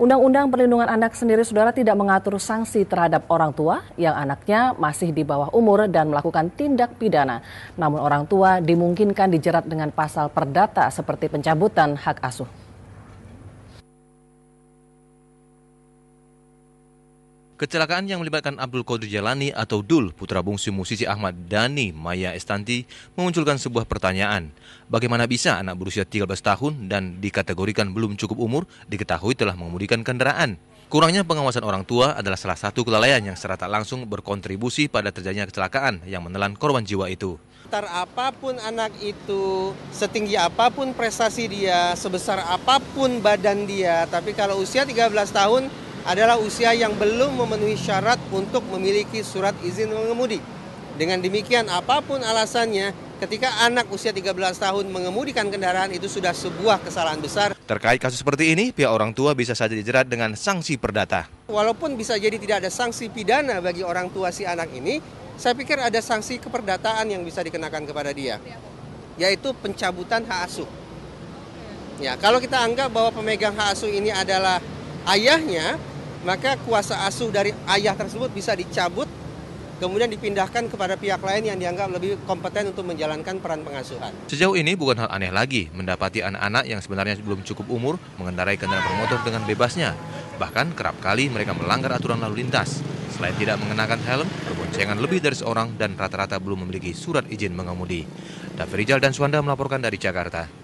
Undang-Undang Perlindungan Anak sendiri saudara tidak mengatur sanksi terhadap orang tua yang anaknya masih di bawah umur dan melakukan tindak pidana. Namun orang tua dimungkinkan dijerat dengan pasal perdata seperti pencabutan hak asuh. Kecelakaan yang melibatkan Abdul Qadir Jalani atau Dul, putra bungsu musisi Ahmad Dani Maya Estanti, memunculkan sebuah pertanyaan. Bagaimana bisa anak berusia 13 tahun dan dikategorikan belum cukup umur diketahui telah mengemudikan kendaraan? Kurangnya pengawasan orang tua adalah salah satu kelalaian yang secara tak langsung berkontribusi pada terjadinya kecelakaan yang menelan korban jiwa itu. Tar apapun anak itu, setinggi apapun prestasi dia, sebesar apapun badan dia, tapi kalau usia 13 tahun adalah usia yang belum memenuhi syarat untuk memiliki surat izin mengemudi. Dengan demikian, apapun alasannya, ketika anak usia 13 tahun mengemudikan kendaraan itu sudah sebuah kesalahan besar. Terkait kasus seperti ini, pihak orang tua bisa saja dijerat dengan sanksi perdata. Walaupun bisa jadi tidak ada sanksi pidana bagi orang tua si anak ini, saya pikir ada sanksi keperdataan yang bisa dikenakan kepada dia, yaitu pencabutan hak asuh. Ya, kalau kita anggap bahwa pemegang hak asuh ini adalah ayahnya, maka kuasa asuh dari ayah tersebut bisa dicabut kemudian dipindahkan kepada pihak lain yang dianggap lebih kompeten untuk menjalankan peran pengasuhan. Sejauh ini bukan hal aneh lagi mendapati anak-anak yang sebenarnya belum cukup umur mengendarai kendaraan bermotor dengan bebasnya. Bahkan kerap kali mereka melanggar aturan lalu lintas. Selain tidak mengenakan helm, berboncengan lebih dari seorang dan rata-rata belum memiliki surat izin mengemudi. Dafri Rizal dan Suanda melaporkan dari Jakarta.